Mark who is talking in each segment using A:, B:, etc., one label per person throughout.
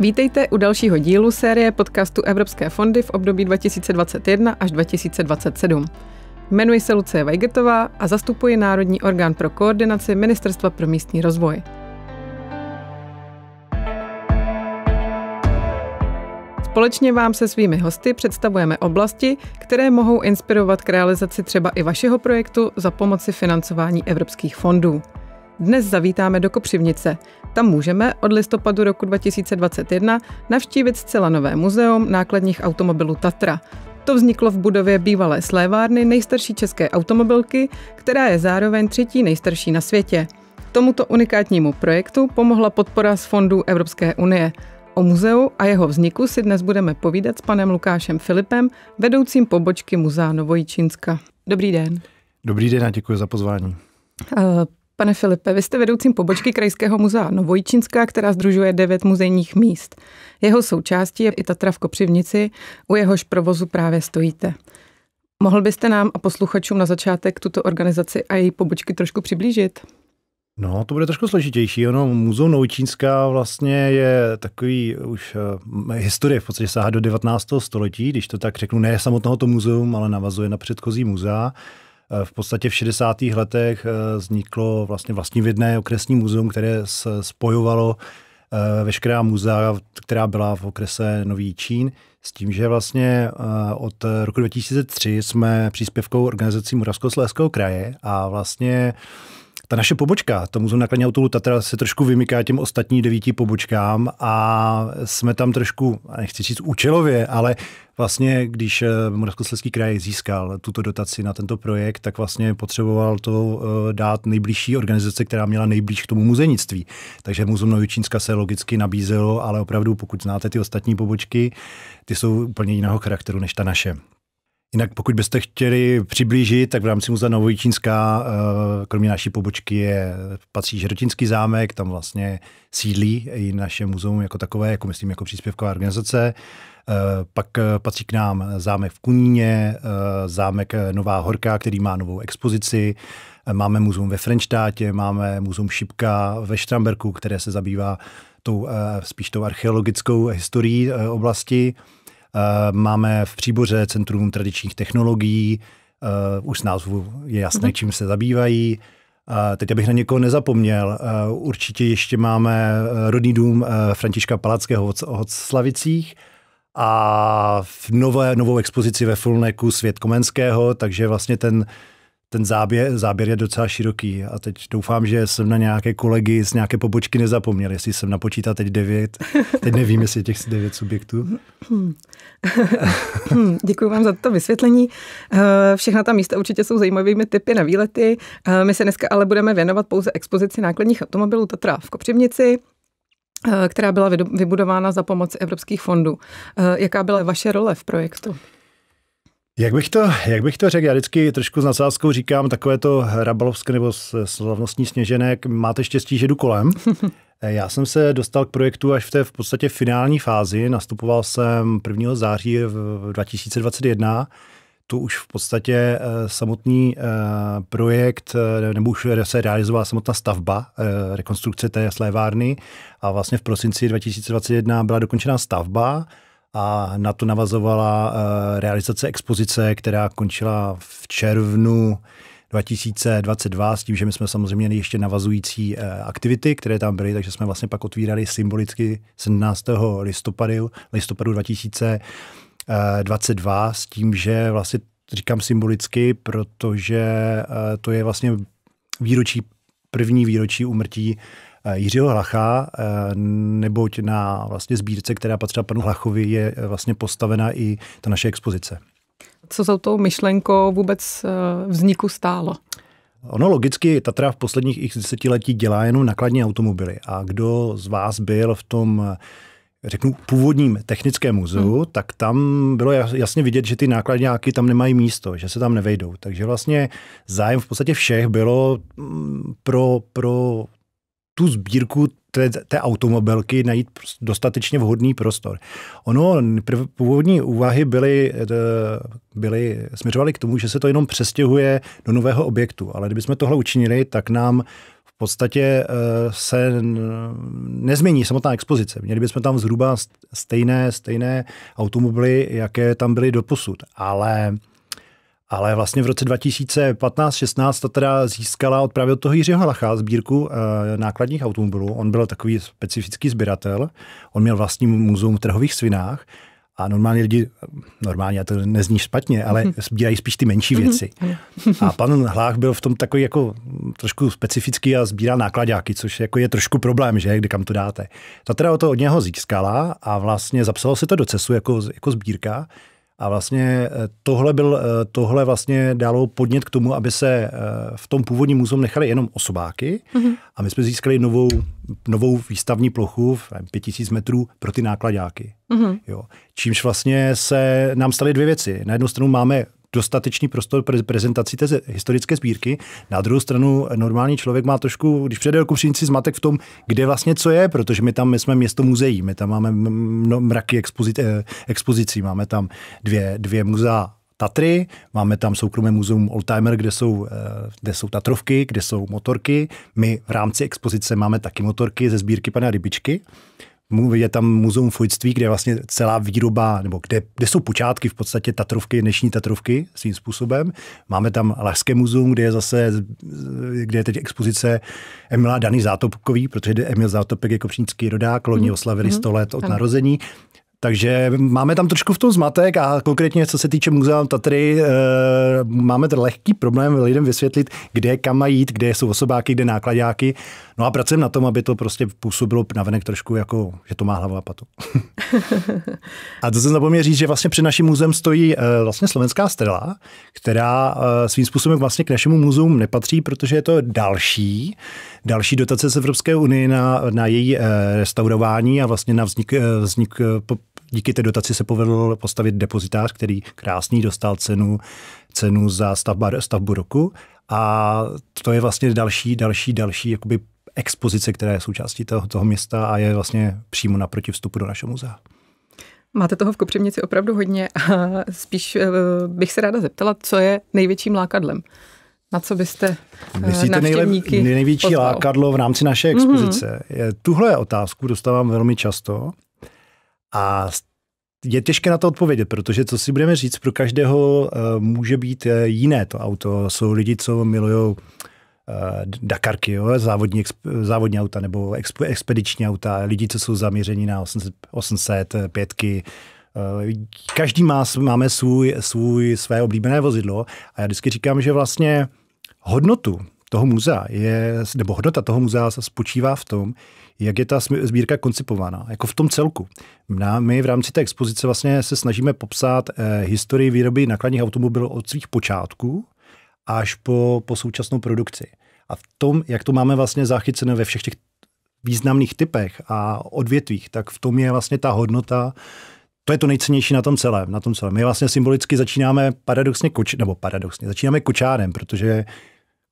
A: Vítejte u dalšího dílu série podcastu Evropské fondy v období 2021 až 2027. Jmenuji se Lucie Vajgetová a zastupuji Národní orgán pro koordinaci Ministerstva pro místní rozvoj. Společně vám se svými hosty představujeme oblasti, které mohou inspirovat k realizaci třeba i vašeho projektu za pomoci financování evropských fondů. Dnes zavítáme do Kopřivnice, tam můžeme od listopadu roku 2021 navštívit zcela nové muzeum nákladních automobilů Tatra. To vzniklo v budově bývalé slévárny nejstarší české automobilky, která je zároveň třetí nejstarší na světě. Tomuto unikátnímu projektu pomohla podpora z fondů Evropské unie. O muzeu a jeho vzniku si dnes budeme povídat s panem Lukášem Filipem, vedoucím pobočky Muzea Novojičínska. Dobrý den.
B: Dobrý den a děkuji za pozvání.
A: Eh, Pane Filipe, vy jste vedoucím pobočky Krajského muzea Novojičínská, která združuje devět muzejních míst. Jeho součástí je i Tatra v Kopřivnici, u jehož provozu právě stojíte. Mohl byste nám a posluchačům na začátek tuto organizaci a její pobočky trošku přiblížit?
B: No, to bude trošku složitější. Ono, muzeum Novočínská vlastně je takový už uh, historie, v podstatě sáhá do 19. století, když to tak řeknu, ne samotného to muzeum, ale navazuje na předchozí muzea. Eh, v podstatě v 60. letech eh, vzniklo vlastně vlastní vidné okresní muzeum, které spojovalo eh, veškerá muzea, která byla v okrese Nový Čín, s tím, že vlastně od roku 2003 jsme příspěvkou organizací Moravskoslezského kraje a vlastně ta naše pobočka, tomu muzeum nakladní autolu Tatra, se trošku vymyká těm ostatním devíti pobočkám a jsme tam trošku, nechci říct účelově, ale vlastně, když eh, Moravskoslezský kraj získal tuto dotaci na tento projekt, tak vlastně potřeboval to eh, dát nejbližší organizace, která měla nejblíž k tomu muzejnictví. Takže Muzeum Novičínska se logicky nabízelo, ale opravdu, pokud znáte ty ostatní pobočky, ty jsou úplně jiného charakteru než ta naše. Jinak pokud byste chtěli přiblížit, tak v rámci Muzea Novojičínská, eh, kromě naší pobočky, je, patří Žerotinský zámek, tam vlastně sídlí i naše muzeum jako takové, jako myslím, jako příspěvková organizace. Eh, pak eh, patří k nám zámek v Kuníně, zámek Nová Horka, který má novou expozici, máme muzeum ve Frenštátě, máme muzeum Šipka ve Štramberku, které se zabývá tou, spíš tou archeologickou historií oblasti. Eh, máme v Příboře Centrum tradičních technologií, eh, už z názvu je jasné, mhm. čím se zabývají. Eh, teď abych na někoho nezapomněl, určitě ještě máme rodný dům Františka Palackého v Slavicích a v nové, novou expozici ve Fulneku Svět Komenského, takže vlastně ten ten záběr, záběr je docela široký a teď doufám, že jsem na nějaké kolegy z nějaké pobočky nezapomněl, jestli jsem napočítal teď devět, teď nevím, jestli těch devět subjektů.
A: Děkuji vám za to vysvětlení. Eh, všechna ta místa určitě jsou zajímavými typy na výlety. Eh, my se dneska ale budeme věnovat pouze expozici nákladních automobilů Tatra v Kopřivnici, eh, která byla vybudována za pomoci evropských fondů. Jaká byla vaše role v projektu?
B: Jak bych to, jak bych to řekl, já vždycky trošku s nadsázkou říkám takové to rabalovské nebo slavnostní sněženek, máte štěstí, že jdu kolem. Já jsem se dostal k projektu až v té v podstatě finální fázi, nastupoval jsem 1. září 2021, tu už v podstatě eh, samotný eh, projekt, eh, nebo už se realizovala samotná stavba rekonstrukce té slévárny a vlastně v prosinci 2021 byla dokončena stavba, a na to navazovala eh, realizace expozice, která končila v červnu 2022 s tím, že my jsme samozřejmě měli ještě navazující eh, aktivity, které tam byly, takže jsme vlastně pak otvírali symbolicky 17. listopadu, listopadu 2022 eh, s tím, že vlastně říkám symbolicky, protože to je vlastně výročí, první výročí umrtí Eh, Jiřího Hlacha, eh, neboť na vlastně sbírce, která patřila panu Hlachovi, je eh, vlastně postavena i ta naše expozice.
A: Co za tou myšlenkou vůbec vzniku stálo?
B: Ono logicky Tatra v posledních x desetiletí dělá jenom nakladní automobily. A kdo z vás byl v tom řeknu, původním technickém muzeu, hmm. tak tam bylo jasně vidět, že ty nákladňáky tam nemají místo, že se tam nevejdou. Takže vlastně zájem v podstatě všech bylo mm, pro, pro tu sbírku té, té automobilky najít dostatečně vhodný prostor. Ono, prv, původní úvahy byly, eh, byly, směřovaly k tomu, že se to jenom přestěhuje do nového objektu, ale kdybychom tohle učinili, tak nám v podstatě eh, se nezmění samotná expozice. Měli bychom tam zhruba stejné, stejné automobily, jaké tam byly doposud, ale ale vlastně v roce 2015-16 ta teda získala od právě od toho Jiřího Lacha sbírku e, nákladních automobilů. On byl takový specifický sběratel. On měl vlastní muzeum v trhových svinách a normálně lidi, eh, normálně, to nezní špatně, ale mhm. sbírají spíš ty menší mhm. věci. Mhm. A pan Hlách byl v tom takový jako trošku specifický a sbíral nákladáky, což jako je trošku problém, že, kde kam to dáte. Ta teda to od něho získala a vlastně zapsalo se to do CESu jako, jako sbírka. A vlastně eh, tohle, byl, eh, tohle vlastně dalo podnět k tomu, aby se eh, v tom původním muzeum nechali jenom osobáky mm-hmm. a my jsme získali novou, novou výstavní plochu v 5000 metrů pro ty nákladáky. Mm-hmm. Jo. Čímž vlastně se nám staly dvě věci. Na jednu stranu máme dostatečný prostor pro prezentaci té historické sbírky. Na druhou stranu normální člověk má trošku, když přijde do Kupřínci, zmatek v tom, kde vlastně co je, protože my tam my jsme město muzeí, my tam máme no, mraky expozit, eh, expozicí, máme tam dvě, dvě muzea Tatry, máme tam soukromé muzeum Oldtimer, kde jsou, eh, kde jsou Tatrovky, kde jsou motorky. My v rámci expozice máme taky motorky ze sbírky pana Rybičky je tam muzeum fojství, kde je vlastně celá výroba, nebo kde, kde jsou počátky v podstatě Tatrovky, dnešní Tatrovky svým způsobem. Máme tam Lařské muzeum, kde je zase, kde je teď expozice Emila Dany Zátopkový, protože Emil Zátopek je kopřínský rodák, loni mhm. oslavili 100 mhm. let od narození. Takže máme tam trošku v tom zmatek a konkrétně co se týče muzea Tatry, eh, máme ten lehký problém lidem vysvětlit, kde kam mají jít, kde jsou osobáky, kde nákladáky. No a pracujeme na tom, aby to prostě působilo navenek trošku jako, že to má hlavu a patu. a to jsem zapomněl říct, že vlastně před naším muzeem stojí eh, vlastně slovenská strela, která eh, svým způsobem vlastně k našemu muzeum nepatří, protože je to další, další dotace z Evropské unie na, na její restaurování a vlastně na vznik, vznik Díky té dotaci se povedlo postavit depozitář, který krásný dostal cenu, cenu za stavba, stavbu roku a to je vlastně další, další, další jakoby expozice, která je součástí toho, toho města a je vlastně přímo naproti vstupu do našeho muzea.
A: Máte toho v Kopřivnici opravdu hodně a spíš eh, bych se ráda zeptala, co je největším lákadlem? Na co byste eh, Myslíte nejlep, největší pozval?
B: lákadlo v rámci naší mhm. expozice? Mm-hmm. Tuhle otázku dostávám velmi často a je těžké na to odpovědět, protože co si budeme říct, pro každého eh, může být eh, jiné to auto. Jsou lidi, co milují eh, Dakarky, jo, závodní, závodní auta nebo expediční auta, lidi, co jsou zaměření na 800, 500. Každý má, máme svůj, svůj, své oblíbené vozidlo a já vždycky říkám, že vlastně hodnotu toho muzea je, nebo hodnota toho muzea spočívá v tom, jak je ta sbírka koncipována, jako v tom celku. My v rámci té expozice vlastně se snažíme popsat eh, historii výroby nákladních automobilů od svých počátků až po, po současnou produkci. A v tom, jak to máme vlastně zachycené ve všech těch významných typech a odvětvích, tak v tom je vlastně ta hodnota, to je to nejcennější na tom celém. Na tom celém. My vlastně symbolicky začínáme paradoxně, koč, nebo paradoxně, začínáme kočárem, protože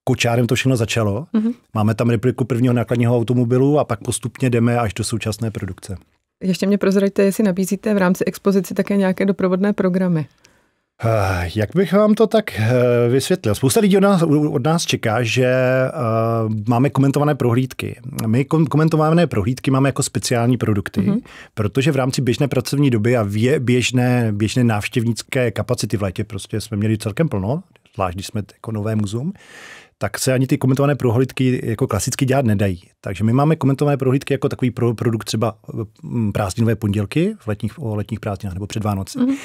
B: Kočárem to všechno začalo. Mm-hmm. Máme tam repliku prvního nákladního automobilu a pak postupně jdeme až do současné produkce.
A: Ještě mě prozraďte, jestli nabízíte v rámci expozici také nějaké doprovodné programy.
B: Eh, jak bych vám to tak eh, vysvětlil? Spousta lidí od nás, od nás čeká, že eh, máme komentované prohlídky. My komentované prohlídky máme jako speciální produkty, mm-hmm. protože v rámci běžné pracovní doby a běžné, běžné návštěvnické kapacity v létě prostě jsme měli celkem plno, zvlášť když jsme jako nové muzeum, tak se ani ty komentované prohlídky jako klasicky dělat nedají. Takže my máme komentované prohlídky jako takový produkt třeba eh, prázdninové pondělky v letních, o letních prázdninách nebo před Vánoci. Mm-hmm.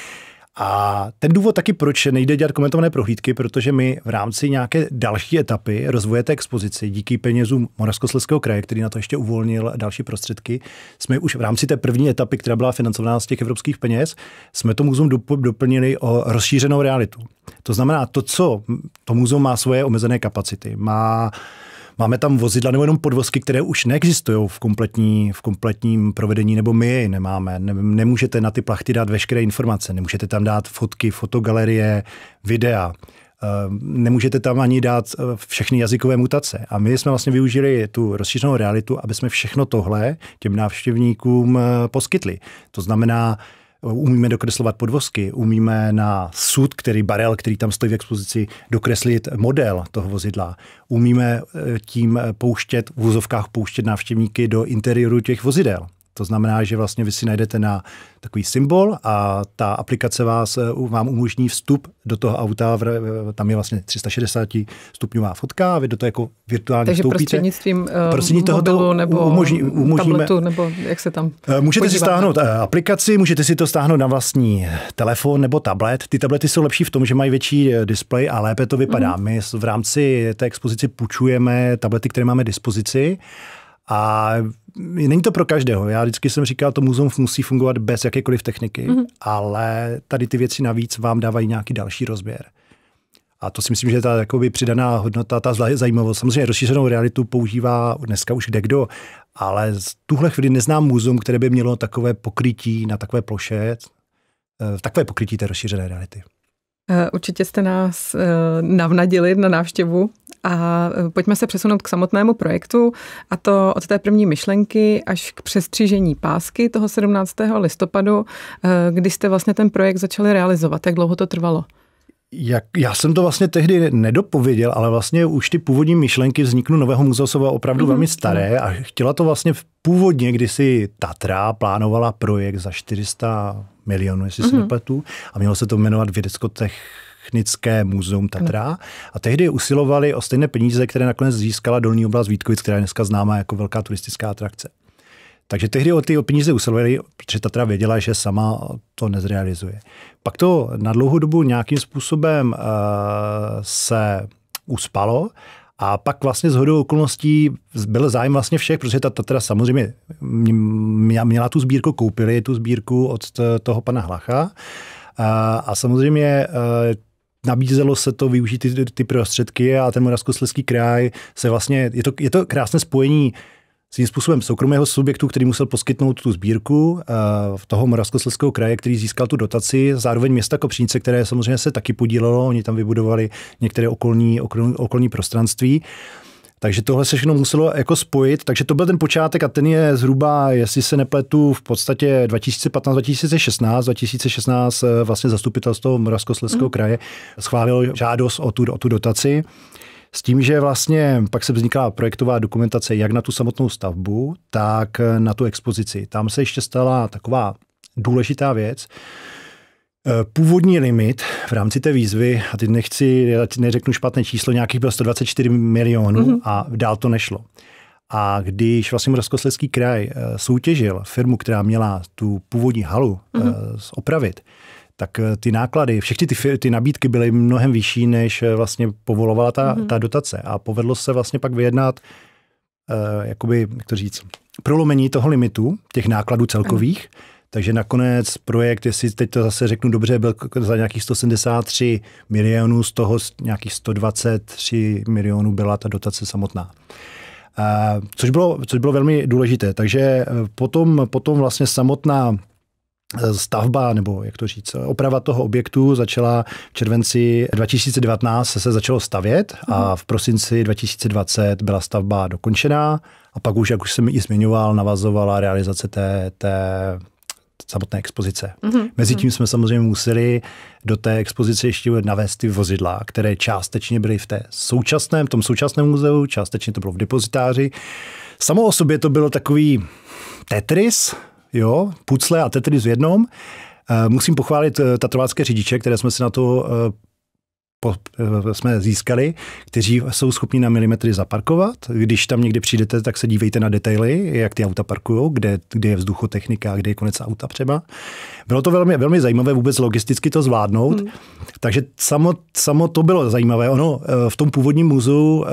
B: A ten důvod taky, proč nejde dělat komentované prohlídky, protože my v rámci nějaké další etapy rozvoje té expozici díky penězům Moravskoslezského kraje, který na to ještě uvolnil další prostředky, jsme už v rámci té první etapy, která byla financovaná z těch evropských peněz, jsme to muzeum doplnili o rozšířenou realitu. To znamená, to, co to muzeum má svoje omezené kapacity, má Máme tam vozidla nebo jenom podvozky, které už neexistují v, kompletní, v kompletním provedení, nebo my je nemáme. Ne, nemůžete na ty plachty dát veškeré informace, nemůžete tam dát fotky, fotogalerie, videa. Eh, nemůžete tam ani dát eh, všechny jazykové mutace. A my jsme vlastně využili tu rozšířenou realitu, aby jsme všechno tohle těm návštěvníkům eh, poskytli. To znamená, umíme dokreslovat podvozky, umíme na sud, který barel, který tam stojí v expozici, dokreslit model toho vozidla. Umíme eh, tím pouštět, v úzovkách pouštět návštěvníky do interiéru těch vozidel. To znamená, že vlastně vy si najdete na takový symbol a ta aplikace vás, eh, vám umožní vstup do toho auta, tam je vlastně 360 stupňová fotka a vy do toho jako virtuálně Takže vstoupíte. prostřednictvím
A: eh, Prostřední mobilu toho nebo umožní, umožníme, tabletu, nebo jak se tam eh, Můžete podívat. si stáhnout
B: aplikaci, můžete si to stáhnout na vlastní telefon nebo tablet. Ty tablety jsou lepší v tom, že mají větší displej a lépe to vypadá. Mm. My v rámci té expozici půjčujeme tablety, které máme dispozici a není to pro každého. Já vždycky jsem říkal, to muzeum musí fungovat bez jakékoliv techniky, mm-hmm. ale tady ty věci navíc vám dávají nějaký další rozběr. A to si myslím, že je ta jakoby, přidaná hodnota, ta zajímavost. Samozřejmě rozšířenou realitu používá dneska už kdekdo, ale z tuhle chvíli neznám muzeum, které by mělo takové pokrytí na takové ploše, eh, takové pokrytí té rozšířené reality.
A: Eh, určitě jste nás eh, navnadili na návštěvu a eh, pojďme se přesunout k samotnému projektu a to od té první myšlenky až k přestřížení pásky toho 17. listopadu, kdy jste vlastně ten projekt začali realizovat. Jak dlouho to trvalo?
B: Jak, já jsem to vlastně tehdy nedopověděl, ale vlastně už ty původní myšlenky vzniknu Nového muzea jsou opravdu mm-hmm. velmi mhm. staré a chtěla to vlastně v původně, kdy si Tatra plánovala projekt za 400 milionů, jestli mm-hmm. se nepletu, a mělo se to jmenovat vědeckotech Technické muzeum Tatra. A tehdy usilovali o stejné peníze, které nakonec získala dolní oblast Vítkovic, která je dneska známá jako velká turistická atrakce. Takže tehdy o ty peníze usilovali, protože Tatra věděla, že sama to nezrealizuje. Pak to na dlouhou dobu nějakým způsobem uh, se uspalo a pak vlastně z hodou okolností byl zájem vlastně všech, protože ta Tatra samozřejmě měla tu sbírku, koupili tu sbírku od toho pana Hlacha eh, a samozřejmě eh, nabízelo se to využít ty, ty prostředky a ten Moravskoslezský kraj se vlastně, je to, je to krásné spojení svým způsobem soukromého subjektu, který musel poskytnout tu sbírku eh, toho Moravskoslezského kraje, který získal tu dotaci, zároveň města Kopřínce, které samozřejmě se taky podílelo, oni tam vybudovali některé okolní, okolní, okolní prostranství. Takže tohle se všechno muselo jako spojit, takže to byl ten počátek a ten je zhruba, jestli se nepletu, v podstatě 2015, 2016, 2016 vlastně zastupitelstvo Moravskoslezského mm. kraje schválilo žádost o tu, o tu dotaci. S tím, že vlastně pak se vznikla projektová dokumentace jak na tu samotnou stavbu, tak na tu expozici. Tam se ještě stala taková důležitá věc, eh, Původní limit v rámci té výzvy, a teď nechci, já neřeknu špatné číslo, nějakých bylo 124 milionů mm-hmm. a dál to nešlo. A když vlastně Moravskoslezský kraj eh, soutěžil firmu, která měla tu původní halu mm-hmm. Eh, opravit, tak eh, ty náklady, všechny ty, ty nabídky byly mnohem vyšší, než eh, vlastně povolovala ta, mm-hmm. ta dotace. A povedlo se vlastně pak vyjednat, eh, jakoby, jak to říct, prolomení toho limitu, těch nákladů celkových. Mm. Takže nakonec projekt, jestli teď to zase řeknu dobře, byl za nějakých 173 milionů, z toho nějakých 123 milionů byla ta dotace samotná. Eh, což bylo, což bylo velmi důležité. Takže potom, potom vlastně samotná stavba, nebo jak to říct, oprava toho objektu začala v červenci 2019 se začalo stavět a mhm. v prosinci 2020 byla stavba dokončená a pak už, jak už jsem ji zmiňoval, navazovala realizace té, té samotné expozice. Mm-hmm. Mezitím mhm. jsme samozřejmě museli do té expozice ještě navést ty vozidla, které částečně byly v té současném, v tom současném muzeu, částečně to bylo v depozitáři. Samo o sobě to bylo takový Tetris, jo, pucle a Tetris v jednom. Eh, musím pochválit eh, tatrovácké řidiče, které jsme si na to eh, po, eh, jsme získali, kteří jsou schopni na milimetry zaparkovat. Když tam někde přijdete, tak se dívejte na detaily, jak ty auta parkují, kde, kde je vzduchotechnika, kde je konec auta třeba. Bylo to velmi, velmi zajímavé vůbec logisticky to zvládnout, hmm. takže samo, samo to bylo zajímavé. Ono eh, v tom původním muzu, eh,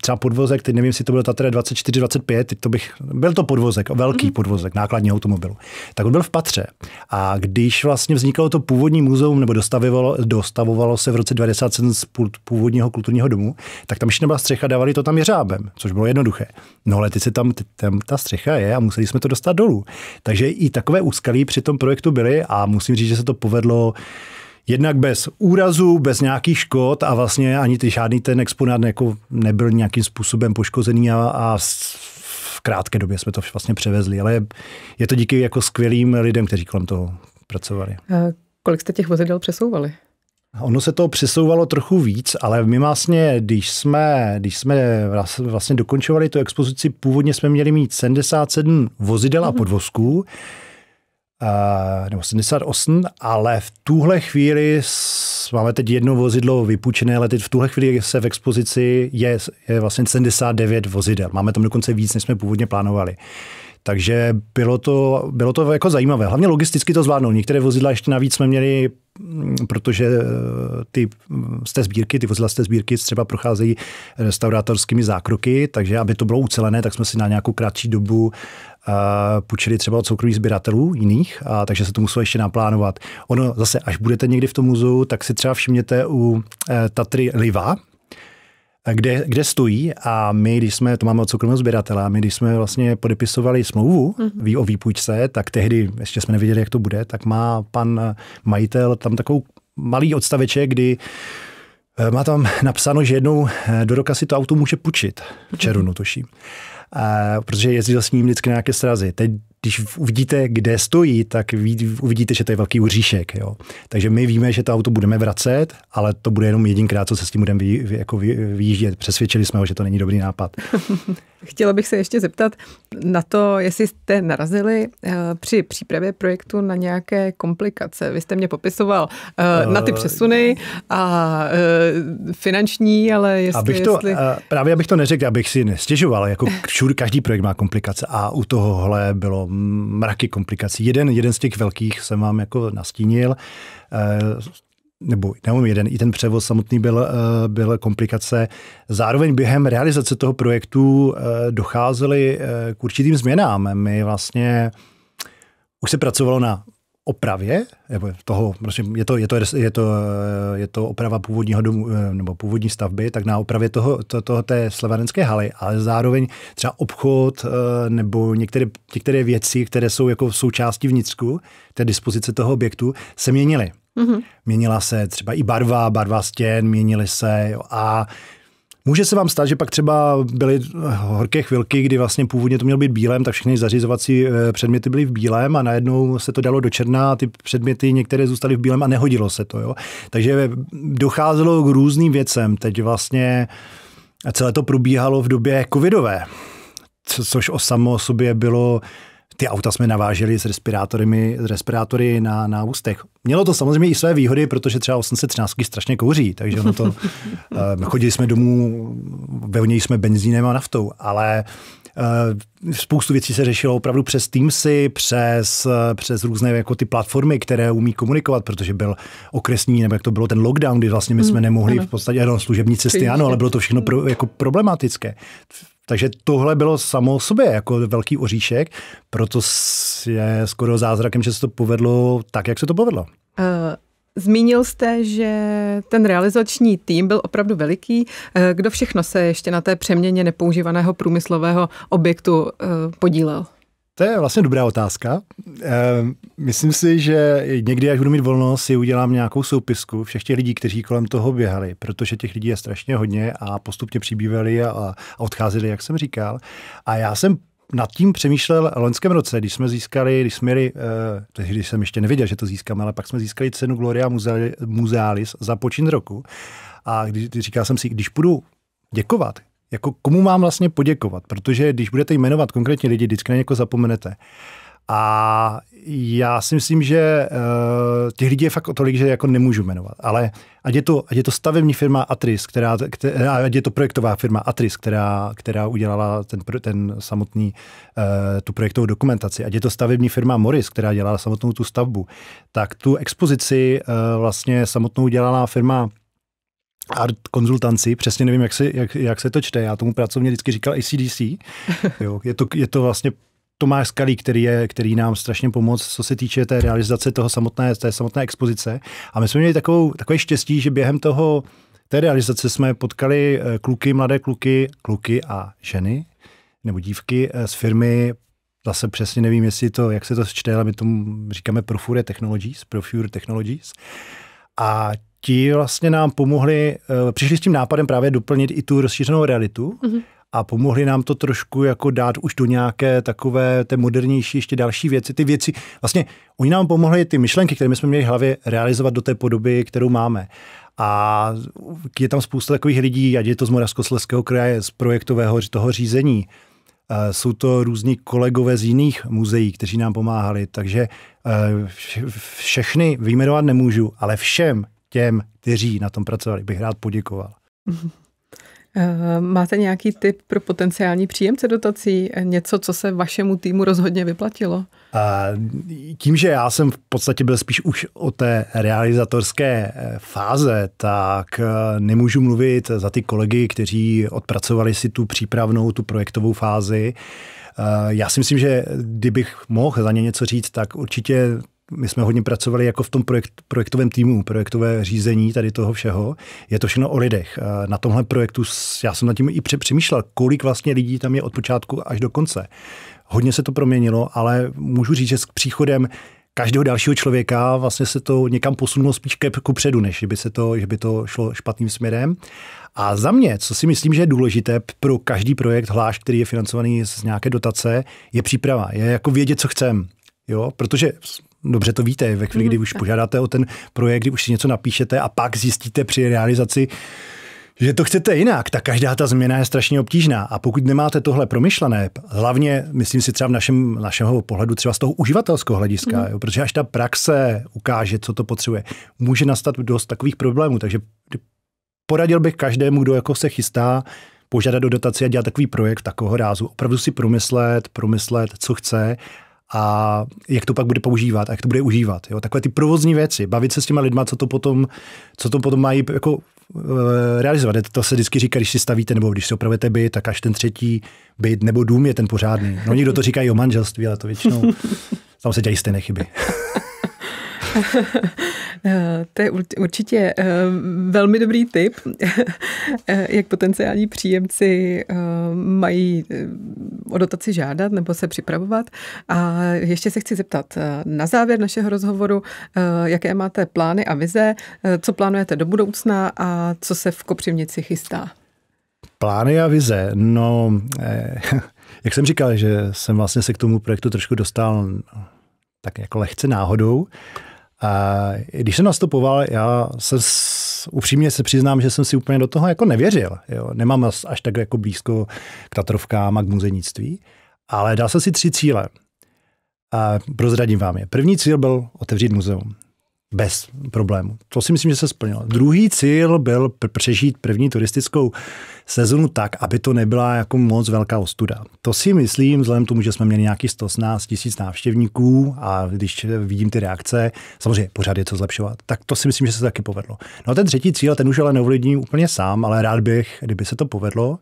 B: třeba podvozek, teď nevím, jestli to bylo Tatra 24, 25, to bych, byl to podvozek, velký hmm. podvozek nákladní automobilu. Tak on byl v patře. A když vlastně vznikalo to původní muzeum, nebo dostavovalo, dostavovalo se v roce 20 cen z původního kulturního domu, tak tam ještě nebyla střecha, dávali to tam jeřábem, což bylo jednoduché. No ale ty se tam, tam ta střecha je a museli jsme to dostat dolů. Takže i takové úskalí při tom projektu byly a musím říct, že se to povedlo jednak bez úrazu, bez nějakých škod a vlastně ani ty žádný ten exponát jako nebyl nějakým způsobem poškozený a, a v krátké době jsme to vlastně převezli, ale je to díky jako skvělým lidem, kteří kolem toho pracovali.
A: A eh, kolik jste těch vozidel přesouvali?
B: Ono se to přesouvalo trochu víc, ale my vlastně, když jsme, když jsme vlastně dokončovali tu expozici, původně jsme měli mít 77 vozidel a mhm. podvozků, nebo 78, ale v tuhle chvíli máme teď jedno vozidlo vypůjčené, ale teď v tuhle chvíli se v expozici je, je vlastně 79 vozidel. Máme tam dokonce víc, než jsme původně plánovali. Takže bylo to, bylo to jako zajímavé. Hlavně logisticky to zvládnou. Některé vozidla ještě navíc jsme měli Mm, protože eh, ty mm, z té sbírky, ty vozidla z té sbírky třeba procházejí restaurátorskými zákroky, takže aby to bylo ucelené, tak jsme si na nějakou kratší dobu eh, půjčili třeba od soukromých sběratelů jiných, a takže se to muselo ještě naplánovat. Ono zase, až budete někdy v tom muzeu, tak si třeba všimněte u eh, Tatry Liva, kde, kde stojí a my, když jsme, to máme od soukromého sběratela, my, když jsme vlastně podepisovali smlouvu mm-hmm. o výpůjčce, tak tehdy, ještě jsme nevěděli, jak to bude, tak má pan eh, majitel tam takovou malý odstaveček, kdy eh, má tam napsáno, že jednou eh, do roka si to auto může půjčit, v mhm. červnu tuším. Uh, protože jezdil s ním vždycky na nějaké srazy. Teď když uvidíte, kde stojí, tak uvidíte, že to je velký uříšek. Jo. Takže my víme, že to auto budeme vracet, ale to bude jenom jedinkrát, co se s tím budeme vy, jako vy, vyjíždět. Přesvědčili jsme ho, že to není dobrý nápad.
A: Chtěla bych se ještě zeptat na to, jestli jste narazili uh, při přípravě projektu na nějaké komplikace. Vy jste mě popisoval uh, na ty eh, přesuny a uh, finanční, ale jestli... Abych to, jestli...
B: Právě abych to neřekl, abych si nestěžoval. Jako každý projekt má komplikace a u tohohle bylo mraky komplikací. Jeden, jeden z těch velkých jsem vám jako nastínil eh, nebo nevím, jeden, i ten převoz samotný byl, eh, byl komplikace. Zároveň během realizace toho projektu eh, docházely k určitým změnám. My vlastně už se pracovalo na opravě, nebo toho, prostě je to, je to, je to, je to oprava původního domu, eh, nebo původní stavby, tak na opravě toho, to, toho té slovanské haly, ale zároveň třeba obchod eh, nebo některé, některé věci, které jsou jako součástí vnitřku, té dispozice toho objektu, se měnily. Mm-hmm. Měnila se třeba i barva, barva stěn, měnily se jo, a Může se vám stát, že pak třeba byly horké chvilky, kdy vlastně původně to mělo být bílém, tak všechny zařizovací eh, předměty byly v bílém a najednou se to dalo do černá a ty předměty některé zůstaly v bílém a nehodilo se to. Jo? Takže docházelo k různým věcem. Teď vlastně celé to probíhalo v době covidové, což o samo sobě bylo ty auta jsme naváželi s respirátory, s respirátory na, na ústech. Mělo to samozřejmě i své výhody, protože třeba 813 strašně kouří, takže ono to, eh, chodili jsme domů, vevněji jsme benzínem a naftou, ale eh, spoustu věcí se řešilo opravdu přes Teamsy, přes, eh, přes různé jako ty platformy, které umí komunikovat, protože byl okresní, nebo jak to bylo ten lockdown, kdy vlastně my jsme hmm, nemohli v podstatě, no, služební cesty ano, ale bylo to všechno pro, jako problematické. Takže tohle bylo samo o sobě jako velký oříšek, proto je skoro zázrakem, že se to povedlo tak, jak se to povedlo.
A: Eh, zmínil jste, že ten realizační tým byl opravdu veliký. Eh, kdo všechno se ještě na té přeměně nepoužívaného průmyslového objektu eh, podílel?
B: To je vlastně dobrá otázka. Ehm, myslím si, že někdy, až budu mít volno, si udělám nějakou soupisku všech těch lidí, kteří kolem toho běhali, protože těch lidí je strašně hodně a postupně přibývali a, a odcházeli, jak jsem říkal. A já jsem nad tím přemýšlel loňském roce, když jsme získali, když jsme měli, eh, když jsem ještě nevěděl, že to získáme, ale pak jsme získali cenu Gloria Musealis za počin roku. A když, říkal jsem si, když půjdu děkovat jako komu mám vlastně poděkovat, protože když budete jmenovat konkrétně lidi, vždycky na někoho zapomenete. A já si myslím, že uh, těch lidí je fakt o tolik, že jako nemůžu jmenovat. Ale ať je to, ať je to stavební firma Atris, která, která, eh, ať je to projektová firma Atris, která, která udělala ten, ten samotný, uh, tu projektovou dokumentaci, ať je to stavební firma Morris, která dělala samotnou tu stavbu, tak tu expozici uh, vlastně samotnou dělala firma art konzultanci, přesně nevím, jak se, jak, jak se to čte, já tomu pracovně vždycky říkal ACDC, jo, je, to, je to vlastně Tomáš Skalý, který, je, který nám strašně pomoc, co se týče té realizace toho samotné, té samotné expozice. A my jsme měli takovou, takové štěstí, že během toho, té realizace jsme potkali eh, kluky, mladé kluky, kluky a ženy, nebo dívky eh, z firmy zase přesně nevím, jestli to, jak se to čte, ale my tomu říkáme Profure Technologies, Profure Technologies. A ti vlastně nám pomohli, eh, přišli s tím nápadem právě doplnit i tu rozšířenou realitu mm-hmm. a pomohli nám to trošku jako dát už do nějaké takové té modernější ještě další věci. Ty věci, vlastně oni nám pomohli ty myšlenky, které my jsme měli v hlavě, realizovat do té podoby, kterou máme. A je tam spousta takových lidí, ať je to z Moravskoslezského kraje, z projektového toho řízení, eh, jsou to různí kolegové z jiných muzeí, kteří nám pomáhali, takže eh, všechny vyjmenovat nemůžu, ale všem těm, kteří na tom pracovali, bych rád poděkoval.
A: Eh, máte nějaký tip pro potenciální příjemce dotací? Eh, něco, co se vašemu týmu rozhodně vyplatilo?
B: Tím, že já jsem v podstatě byl spíš už o té realizatorské eh, fáze, tak nemůžu mluvit za ty kolegy, kteří odpracovali si tu přípravnou, tu projektovou fázi. Já si myslím, že kdybych mohl za ně něco říct, tak určitě my jsme hodně pracovali jako v tom projekt, projektovém týmu, projektové řízení tady toho všeho. Je to všechno o lidech. Na tomhle projektu, já jsem nad tím i přemýšlel, kolik vlastně lidí tam je od počátku až do konce. Hodně se to proměnilo, ale můžu říct, že s příchodem každého dalšího člověka vlastně se to někam posunulo spíš ku předu, než by, se to, že by to šlo špatným směrem. A za mě, co si myslím, že je důležité pro každý projekt, hlášť, který je financovaný z nějaké dotace, je příprava. Je jako vědět, co chcem. Jo, protože dobře to víte, ve chvíli, kdy mhm, už požádáte o ten projekt, kdy už si něco napíšete a pak zjistíte při realizaci, že to chcete jinak, tak každá ta změna je strašně obtížná. A pokud nemáte tohle promyšlené, hlavně, myslím si třeba v našem, našeho pohledu, třeba z toho uživatelského hlediska, mm. jo, protože až ta praxe ukáže, co to potřebuje, může nastat dost takových problémů. Takže poradil bych každému, kdo jako se chystá požádat o dotaci a dělat takový projekt takového rázu. Opravdu si promyslet, promyslet, co chce a jak to pak bude používat a jak to bude užívat. Jo? Takové ty provozní věci, bavit se s těma lidma, co to potom, co to potom mají jako eh, realizovat. To se vždycky říká, když si stavíte nebo když si opravujete byt, tak až ten třetí byt nebo dům je ten pořádný. No někdo to říká i o manželství, ale to většinou tam se dělají stejné chyby.
A: Eh, to je určitě eh, velmi dobrý tip, eh, jak potenciální příjemci mají o dotaci žádat nebo se připravovat. A ještě se chci zeptat na závěr našeho rozhovoru, jaké máte plány a vize, co plánujete do budoucna a co se v Kopřivnici chystá?
B: Plány a vize. No, jak jsem říkal, že jsem vlastně se k tomu projektu trošku dostal no, tak jako lehce náhodou. Když jsem nastupoval, já se upřímně se přiznám, že jsem si úplně do toho jako nevěřil. Jo. Nemám až tak jako blízko k Tatrovkám a k muzejnictví, ale dal jsem si tři cíle. A prozradím vám je. První cíl byl otevřít muzeum bez problému. To si myslím, že se splnilo. Druhý cíl byl přežít první turistickou sezonu tak, aby to nebyla jako moc velká ostuda. To si myslím, vzhledem tomu, že jsme měli nějakých 118 tisíc návštěvníků a když vidím ty reakce, samozřejmě pořád je co zlepšovat, tak to si myslím, že se taky povedlo. No a ten třetí cíl, ten už ale neovlivní úplně sám, ale rád bych, kdyby se to povedlo,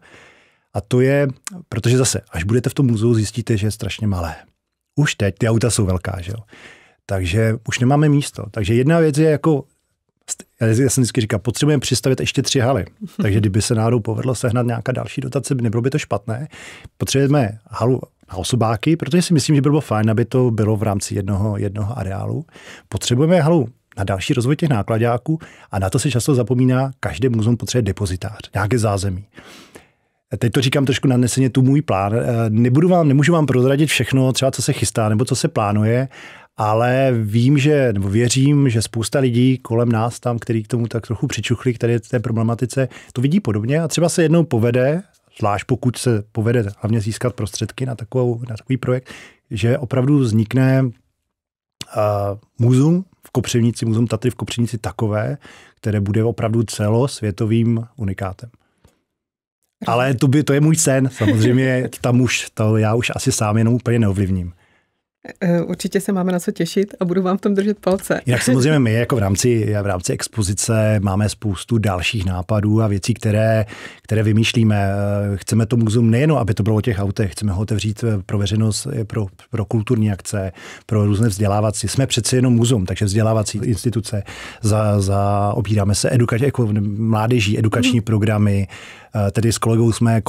B: a to je, protože zase, až budete v tom muzeu, zjistíte, že je strašně malé. Už teď ty auta jsou velká, že jo. Takže už nemáme místo. Takže jedna věc je jako já jsem vždycky říkal, potřebujeme přistavit ještě tři haly. Takže kdyby se náhodou povedlo sehnat nějaká další dotace, nebylo by to špatné. Potřebujeme halu na osobáky, protože si myslím, že bylo fajn, aby to bylo v rámci jednoho, jednoho areálu. Potřebujeme halu na další rozvoj těch nákladáků a na to se často zapomíná, každé muzeum potřebuje depozitář, nějaké zázemí. Teď to říkám trošku nadneseně, tu můj plán. Eh, nebudu vám, nemůžu vám prozradit všechno, třeba co se chystá nebo co se plánuje, ale vím, že, nebo věřím, že spousta lidí kolem nás tam, který k tomu tak trochu přičuchli, k tady té problematice, to vidí podobně a třeba se jednou povede, zvlášť pokud se povede hlavně získat prostředky na, takovou, na takový projekt, že opravdu vznikne uh, eh, muzum v Kopřivnici, muzum Tatry v Kopřivnici takové, které bude opravdu celosvětovým unikátem. Ale to, by, to je můj sen, samozřejmě tam už, to já už asi sám jenom úplně neovlivním.
A: Eh, určitě se máme na co těšit a budu vám v tom držet palce.
B: Jinak samozřejmě my jako v rámci, v rámci expozice máme spoustu dalších nápadů a věcí, které, které vymýšlíme. Eh, chceme to muzeum nejen, aby to bylo o těch autech, chceme ho otevřít eh, pro veřejnost, pro, pro kulturní akce, pro různé vzdělávací. Jsme přeci jenom muzeum, takže vzdělávací instituce. Za, za, opíráme se edukač, jako mládeží, edukační mm. programy, Eh, tedy s kolegou jsme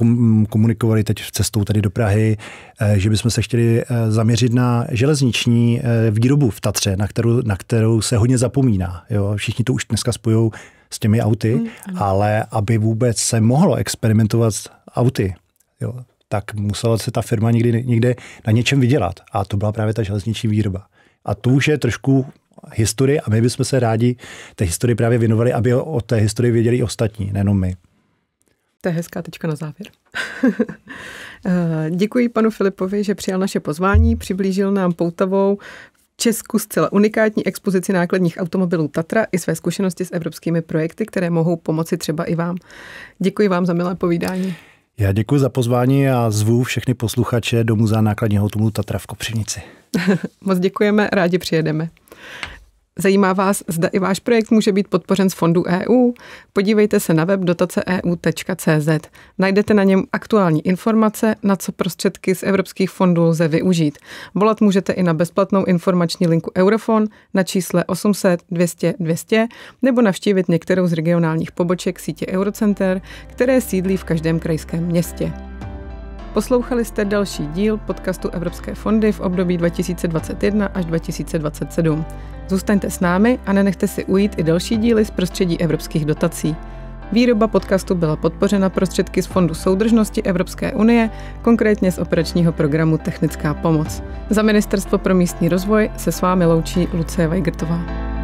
B: komunikovali teď cestou tady do Prahy, eh, že bychom se chtěli eh, zaměřit na železniční výrobu v Tatře, na kterou, na kterou se hodně zapomíná. Jo? Všichni to už dneska spojují s těmi auty, mm, ale aby vůbec se mohlo experimentovat s auty, jo, tak musela se ta firma někdy, někde na něčem vydělat. A to byla právě ta železniční výroba. A to už je trošku historie a my bychom se rádi té historii právě věnovali, aby o té historii věděli i ostatní, nejenom my.
A: To je hezká tečka na závěr. Eh, děkuji panu Filipovi, že přijal naše pozvání, přiblížil nám poutavou Česku zcela unikátní expozici nákladních automobilů Tatra i své zkušenosti s evropskými projekty, které mohou pomoci třeba i vám. Děkuji vám za milé povídání.
B: Já děkuji za pozvání a zvu všechny posluchače do Muzea nákladního automobilu Tatra v Kopřivnici.
A: Moc děkujeme, rádi přijedeme. Zajímá vás, zda i váš projekt může být podpořen z fondu e EU? Podívejte se na web dotace.eu.cz. Najdete na něm aktuální informace, na co prostředky z evropských fondů lze využít. Volat můžete i na bezplatnou informační linku Eurofon na čísle 800 200 200 nebo navštívit některou z regionálních poboček sítě Eurocenter, které sídlí v každém krajském městě. Poslouchali jste další díl podcastu Evropské fondy v období 2021 až 2027. Zůstaňte s námi a nenechte si ujít i další díly z prostředí evropských dotací. Výroba podcastu byla podpořena prostředky z Fondu soudržnosti Evropské unie, konkrétně z operačního programu Technická pomoc. Za Ministerstvo pro místní rozvoj se s vámi loučí Lucie Vajgrtová.